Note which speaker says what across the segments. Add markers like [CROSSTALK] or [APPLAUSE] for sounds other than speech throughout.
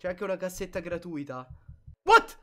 Speaker 1: C'è anche una cassetta gratuita. What?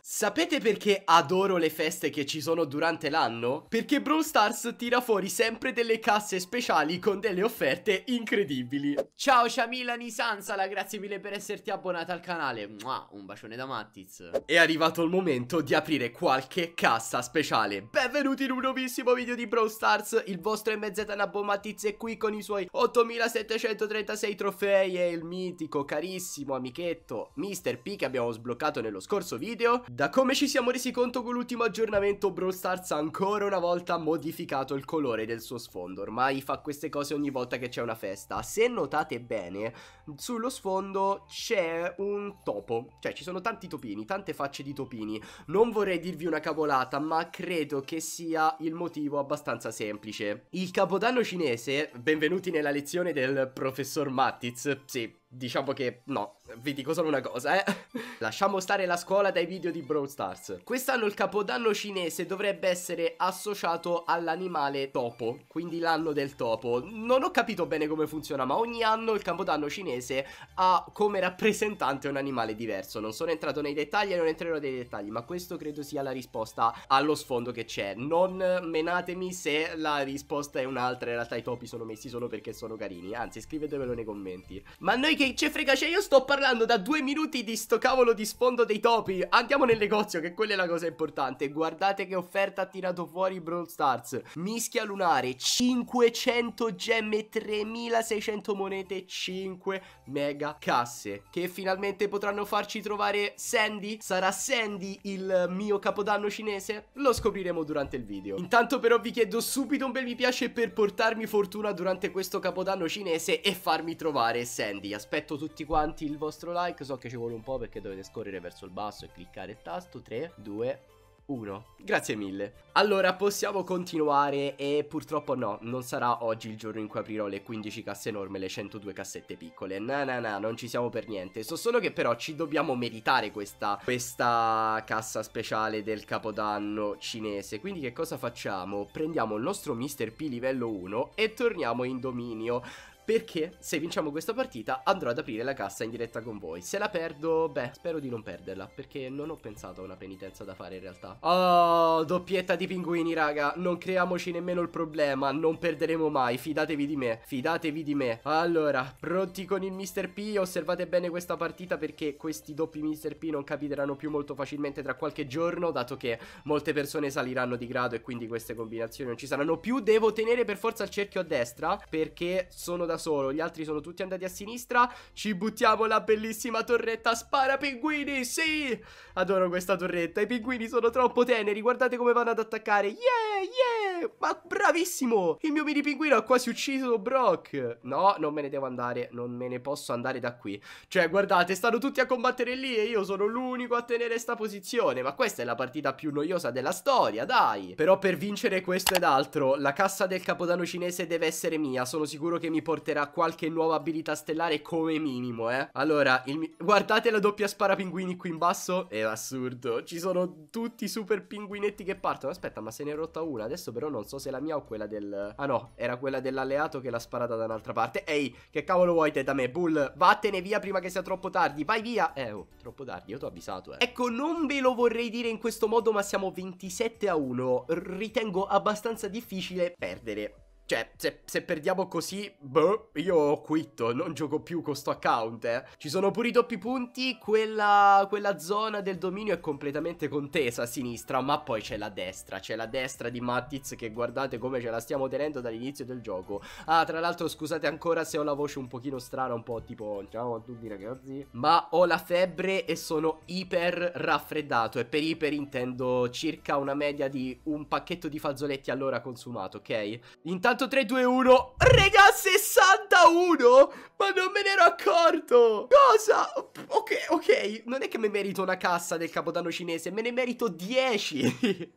Speaker 1: Sapete perché adoro le feste che ci sono durante l'anno? Perché Brawl Stars tira fuori sempre delle casse speciali con delle offerte incredibili. Ciao Shamila Nisansala, grazie mille per esserti abbonata al canale. Mua, un bacione da Mattiz. È arrivato il momento di aprire qualche cassa speciale. Benvenuti in un nuovissimo video di Brawl Stars. Il vostro MZ Nabbo Mattiz è qui con i suoi 8736 trofei e il mitico, carissimo amichetto Mr. P che abbiamo sbloccato nello scorso video da come ci siamo resi conto con l'ultimo aggiornamento Brawl Stars ancora una volta ha modificato il colore del suo sfondo Ormai fa queste cose ogni volta che c'è una festa Se notate bene sullo sfondo c'è un topo Cioè ci sono tanti topini, tante facce di topini Non vorrei dirvi una cavolata ma credo che sia il motivo abbastanza semplice Il capodanno cinese, benvenuti nella lezione del professor Mattiz Sì, Diciamo che no, vi dico solo una cosa, eh. [LAUGHS] Lasciamo stare la scuola dai video di Brawl Stars. Quest'anno il capodanno cinese dovrebbe essere associato all'animale topo, quindi l'anno del topo. Non ho capito bene come funziona, ma ogni anno il capodanno cinese ha come rappresentante un animale diverso. Non sono entrato nei dettagli e non entrerò nei dettagli, ma questo credo sia la risposta allo sfondo che c'è. Non menatemi se la risposta è un'altra, in realtà i topi sono messi solo perché sono carini, anzi scrivetemelo nei commenti. Ma noi che che ce frega, cioè io sto parlando da due minuti di sto cavolo di sfondo dei topi Andiamo nel negozio che quella è la cosa importante Guardate che offerta ha tirato fuori Brawl Stars Mischia lunare 500 gemme 3600 monete 5 mega casse Che finalmente potranno farci trovare Sandy Sarà Sandy il mio capodanno cinese? Lo scopriremo durante il video Intanto però vi chiedo subito un bel mi piace per portarmi fortuna durante questo capodanno cinese e farmi trovare Sandy Aspetta aspetto tutti quanti il vostro like. So che ci vuole un po' perché dovete scorrere verso il basso e cliccare il tasto. 3, 2, 1. Grazie mille. Allora, possiamo continuare e purtroppo no, non sarà oggi il giorno in cui aprirò le 15 casse enorme e le 102 cassette piccole. Na na na, non ci siamo per niente. So solo che però ci dobbiamo meritare questa, questa cassa speciale del Capodanno cinese. Quindi che cosa facciamo? Prendiamo il nostro Mr. P livello 1 e torniamo in dominio perché se vinciamo questa partita andrò ad aprire la cassa in diretta con voi. Se la perdo, beh, spero di non perderla, perché non ho pensato a una penitenza da fare in realtà. Oh, doppietta di pinguini, raga, non creiamoci nemmeno il problema, non perderemo mai, fidatevi di me, fidatevi di me. Allora, pronti con il Mr. P, osservate bene questa partita perché questi doppi Mr. P non capiteranno più molto facilmente tra qualche giorno, dato che molte persone saliranno di grado e quindi queste combinazioni non ci saranno più. Devo tenere per forza il cerchio a destra perché sono da da solo, gli altri sono tutti andati a sinistra, ci buttiamo la bellissima torretta spara pinguini, sì! Adoro questa torretta, i pinguini sono troppo teneri, guardate come vanno ad attaccare, yeah, yeah! Ma bravissimo! Il mio mini pinguino ha quasi ucciso Brock. No, non me ne devo andare. Non me ne posso andare da qui. Cioè, guardate, stanno tutti a combattere lì e io sono l'unico a tenere sta posizione. Ma questa è la partita più noiosa della storia, dai. Però per vincere questo ed altro, la cassa del capodanno cinese deve essere mia. Sono sicuro che mi porterà qualche nuova abilità stellare come minimo, eh. Allora, il... guardate la doppia spara pinguini qui in basso. È assurdo. Ci sono tutti i super pinguinetti che partono. Aspetta, ma se ne è rotta una. Adesso però non so se la mia o quella del... Ah no, era quella dell'alleato che l'ha sparata da un'altra parte. Ehi, che cavolo vuoi te da me, Bull? Vattene via prima che sia troppo tardi, vai via! Eh, oh, troppo tardi, io t'ho avvisato, eh. Ecco, non ve lo vorrei dire in questo modo, ma siamo 27 a 1. Ritengo abbastanza difficile perdere cioè, se, se, perdiamo così, boh, io ho quitto, non gioco più con sto account, eh. Ci sono pure i doppi punti, quella, quella, zona del dominio è completamente contesa a sinistra, ma poi c'è la destra, c'è la destra di Matiz che guardate come ce la stiamo tenendo dall'inizio del gioco. Ah, tra l'altro scusate ancora se ho la voce un pochino strana, un po' tipo, ciao a tutti ragazzi, ma ho la febbre e sono iper raffreddato e per iper intendo circa una media di un pacchetto di fazzoletti all'ora consumato, ok? Intanto fatto 3, 2, 1 Regà, 61 Ma non me ne ero accorto Cosa? Ok, ok Non è che mi merito una cassa del capodanno cinese Me ne merito 10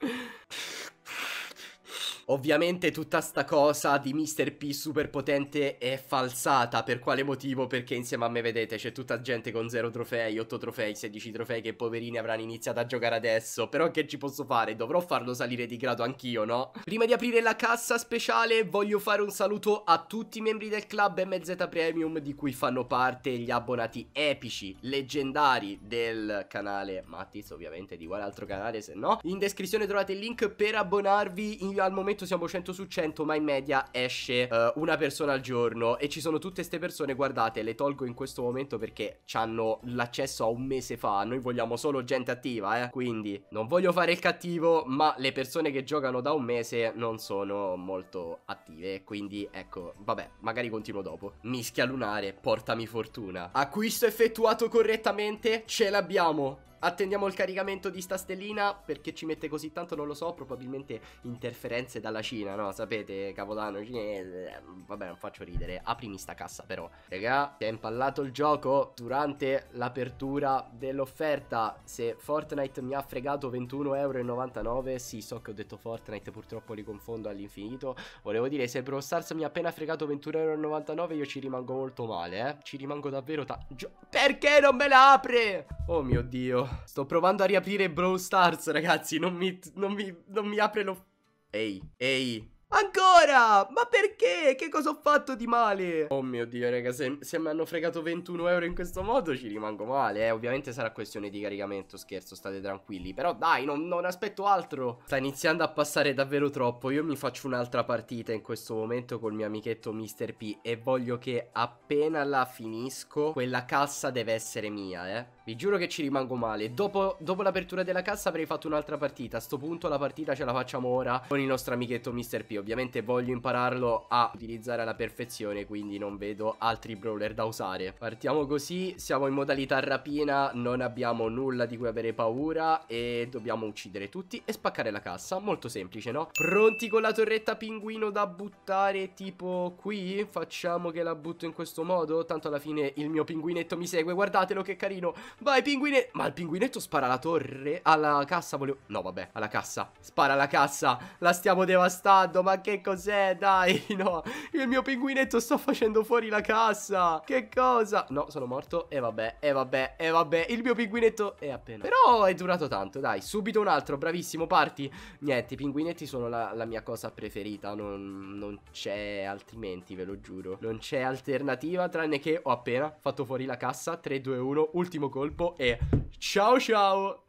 Speaker 1: [LAUGHS] Ovviamente tutta sta cosa di Mr. P super potente è falsata, per quale motivo? Perché insieme a me vedete c'è tutta gente con 0 trofei, 8 trofei, 16 trofei che poverini avranno iniziato a giocare adesso, però che ci posso fare? Dovrò farlo salire di grado anch'io, no? Prima di aprire la cassa speciale voglio fare un saluto a tutti i membri del club MZ Premium di cui fanno parte gli abbonati epici, leggendari del canale Mattis ovviamente di quale altro canale se no. In descrizione trovate il link per abbonarvi in, al momento momento siamo 100 su 100 ma in media esce uh, una persona al giorno e ci sono tutte queste persone, guardate, le tolgo in questo momento perché hanno l'accesso a un mese fa, noi vogliamo solo gente attiva, eh. Quindi non voglio fare il cattivo, ma le persone che giocano da un mese non sono molto attive, quindi ecco, vabbè, magari continuo dopo. Mischia lunare, portami fortuna. Acquisto effettuato correttamente, ce l'abbiamo. Attendiamo il caricamento di sta stellina perché ci mette così tanto non lo so, probabilmente interferenze dalla Cina, no? Sapete, capodanno cinese, vabbè non faccio ridere, aprimi sta cassa però. Raga, si è impallato il gioco durante l'apertura dell'offerta, se Fortnite mi ha fregato 21,99€, sì so che ho detto Fortnite, purtroppo li confondo all'infinito, volevo dire se Brawl Stars mi ha appena fregato 21,99€ io ci rimango molto male, eh, ci rimango davvero tanto... Perché non me la apre? Oh mio Dio. Sto provando a riaprire Brawl Stars, ragazzi. Non mi, non mi, non mi apre lo... Ehi, ehi. Ancora! Ma perché? Che cosa ho fatto di male? Oh mio Dio, raga, se, se, mi hanno fregato 21 euro in questo modo ci rimango male, eh. Ovviamente sarà questione di caricamento, scherzo, state tranquilli. Però dai, non, non aspetto altro. Sta iniziando a passare davvero troppo. Io mi faccio un'altra partita in questo momento col mio amichetto Mr. P e voglio che appena la finisco, quella cassa deve essere mia, eh. Vi giuro che ci rimango male. Dopo, dopo l'apertura della cassa avrei fatto un'altra partita. A sto punto la partita ce la facciamo ora con il nostro amichetto Mr. P. Ovviamente voglio impararlo a utilizzare alla perfezione, quindi non vedo altri brawler da usare. Partiamo così, siamo in modalità rapina, non abbiamo nulla di cui avere paura e dobbiamo uccidere tutti e spaccare la cassa. Molto semplice, no? Pronti con la torretta pinguino da buttare tipo qui? Facciamo che la butto in questo modo? Tanto alla fine il mio pinguinetto mi segue, guardatelo che carino! Vai, pinguinetto. Ma il pinguinetto spara alla torre. Alla cassa volevo... No, vabbè, alla cassa. Spara alla cassa. La stiamo devastando. Ma che cos'è? Dai, [LAUGHS] no. Il mio pinguinetto sta facendo fuori la cassa. Che cosa? No, sono morto. E vabbè, e vabbè, e vabbè. Il mio pinguinetto è appena... Però è durato tanto, dai. Subito un altro. Bravissimo, parti. Niente, i pinguinetti sono la, la mia cosa preferita. Non, non c'è altrimenti, ve lo giuro. Non c'è alternativa, tranne che ho appena fatto fuori la cassa. 3, 2, 1. Ultimo colpo colpo e ciao ciao!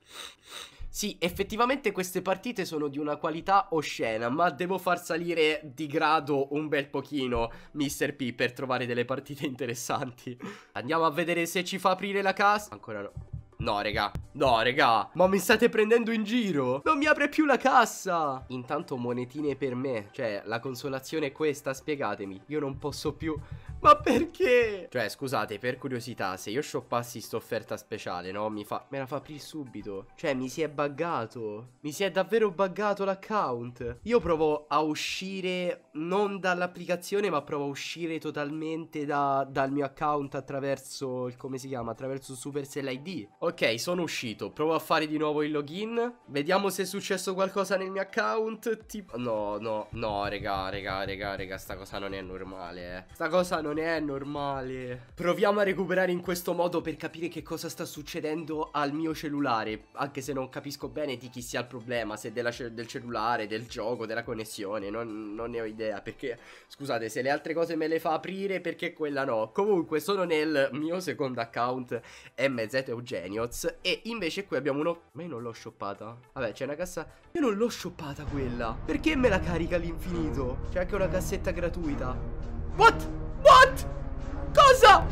Speaker 1: Sì, effettivamente queste partite sono di una qualità oscena, ma devo far salire di grado un bel pochino Mr. P per trovare delle partite interessanti. Andiamo a vedere se ci fa aprire la casa. Ancora no. No, raga. No, raga. Ma mi state prendendo in giro? Non mi apre più la cassa. Intanto monetine per me. Cioè, la consolazione è questa, spiegatemi. Io non posso più... Ma perché? Cioè, scusate, per curiosità, se io shoppassi sta offerta speciale, no? Mi fa... Me la fa aprire subito. Cioè, mi si è buggato. Mi si è davvero buggato l'account. Io provo a uscire non dall'applicazione, ma provo a uscire totalmente da, dal mio account attraverso... Il, come si chiama? Attraverso Supercell ID. Ok, sono uscito. Provo a fare di nuovo il login. Vediamo se è successo qualcosa nel mio account. Tipo... No, no, no, raga, raga, raga, raga. Sta cosa non è normale, eh. Sta cosa non è non è normale. Proviamo a recuperare in questo modo per capire che cosa sta succedendo al mio cellulare, anche se non capisco bene di chi sia il problema, se ce del cellulare, del gioco, della connessione, non, non, ne ho idea, perché scusate, se le altre cose me le fa aprire, perché quella no? Comunque sono nel mio secondo account MZ Eugenioz e invece qui abbiamo uno... Ma io non l'ho shoppata. Vabbè, c'è una cassa... Io non l'ho shoppata quella. Perché me la carica all'infinito? C'è anche una cassetta gratuita. What? What? Cosa?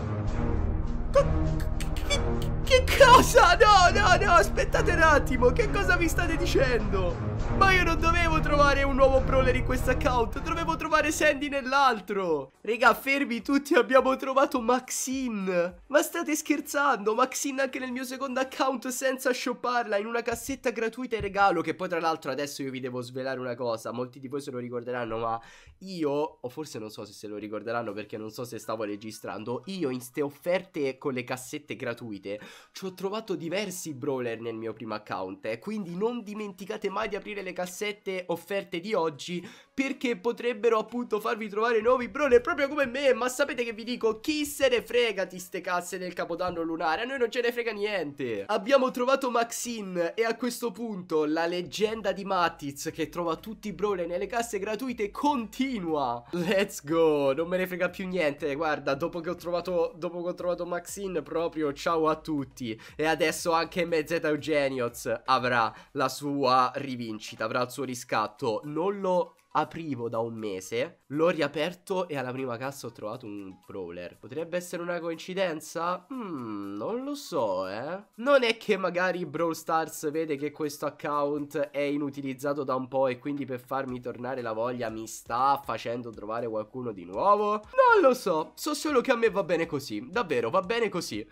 Speaker 1: Che cosa? No, no, no, aspettate un attimo, che cosa mi state dicendo? Ma io non dovevo trovare un nuovo brawler in questo account, dovevo trovare Sandy nell'altro. Raga, fermi tutti, abbiamo trovato Maxine. Ma state scherzando, Maxine anche nel mio secondo account senza shopparla in una cassetta gratuita e regalo, che poi tra l'altro adesso io vi devo svelare una cosa, molti di voi se lo ricorderanno, ma io, o forse non so se se lo ricorderanno perché non so se stavo registrando, io in ste offerte con le cassette gratuite ci ho trovato diversi brawler nel mio primo account, eh, quindi non dimenticate mai di aprire le cassette offerte di oggi perché potrebbero appunto farvi trovare nuovi brawler proprio come me, ma sapete che vi dico, chi se ne frega di ste casse del capodanno lunare, a noi non ce ne frega niente. Abbiamo trovato Maxine e a questo punto la leggenda di Matiz che trova tutti i brawler nelle casse gratuite continua. Let's go, non me ne frega più niente, guarda, dopo che ho trovato, dopo che ho trovato Maxine proprio ciao a tutti tutti e adesso anche Mezzeta Eugenios avrà la sua rivincita, avrà il suo riscatto. Non lo aprivo da un mese, l'ho riaperto e alla prima cassa ho trovato un brawler. Potrebbe essere una coincidenza? Mm, non lo so, eh. Non è che magari Brawl Stars vede che questo account è inutilizzato da un po' e quindi per farmi tornare la voglia mi sta facendo trovare qualcuno di nuovo? Non lo so, so solo che a me va bene così, davvero, va bene così.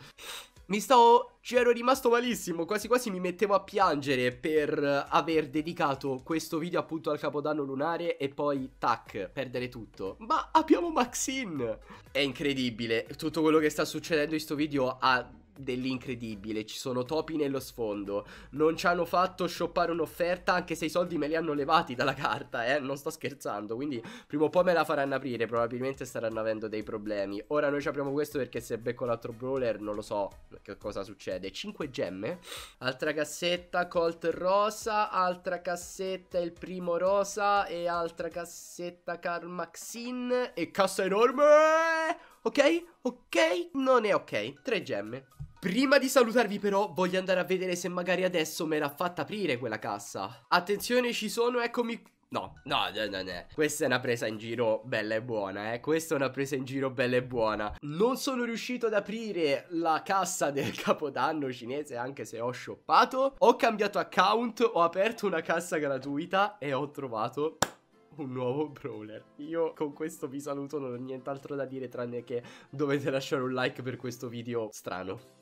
Speaker 1: Mi stavo... ci ero rimasto malissimo, quasi quasi mi mettevo a piangere per aver dedicato questo video appunto al capodanno lunare e poi, tac, perdere tutto. Ma abbiamo Maxine! È incredibile, tutto quello che sta succedendo in questo video ha dell'incredibile. Ci sono topi nello sfondo. Non ci hanno fatto shoppare un'offerta, anche se i soldi me li hanno levati dalla carta, eh. Non sto scherzando. Quindi prima o poi me la faranno aprire. Probabilmente staranno avendo dei problemi. Ora noi ci apriamo questo perché se becco l'altro brawler non lo so che cosa succede. 5 gemme. Altra cassetta, Colt rosa. Altra cassetta, il primo rosa. E altra cassetta, Carmaxin. E cassa enorme! Ok? Ok? Non è ok. Tre gemme. Prima di salutarvi però voglio andare a vedere se magari adesso me l'ha fatta aprire quella cassa. Attenzione ci sono, eccomi No, no, no, no, no. Questa è una presa in giro bella e buona, eh. Questa è una presa in giro bella e buona. Non sono riuscito ad aprire la cassa del [LAUGHS] capodanno cinese, anche se ho shoppato. Ho cambiato account, ho aperto una cassa gratuita e ho trovato un nuovo brawler. Io con questo vi saluto, non ho nient'altro da dire tranne che dovete lasciare un like per questo video strano.